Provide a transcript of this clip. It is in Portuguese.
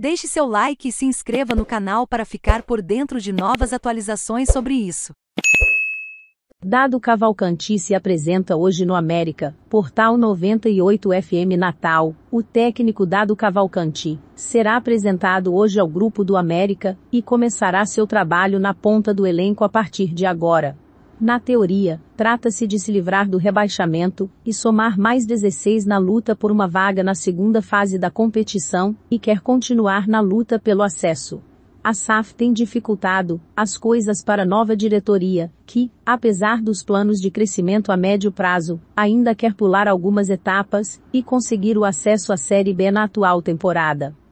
Deixe seu like e se inscreva no canal para ficar por dentro de novas atualizações sobre isso. Dado Cavalcanti se apresenta hoje no América, Portal 98 FM Natal. O técnico Dado Cavalcanti será apresentado hoje ao grupo do América e começará seu trabalho na ponta do elenco a partir de agora. Na teoria, trata-se de se livrar do rebaixamento e somar mais 16 na luta por uma vaga na segunda fase da competição e quer continuar na luta pelo acesso. A SAF tem dificultado as coisas para a nova diretoria, que, apesar dos planos de crescimento a médio prazo, ainda quer pular algumas etapas e conseguir o acesso à Série B na atual temporada.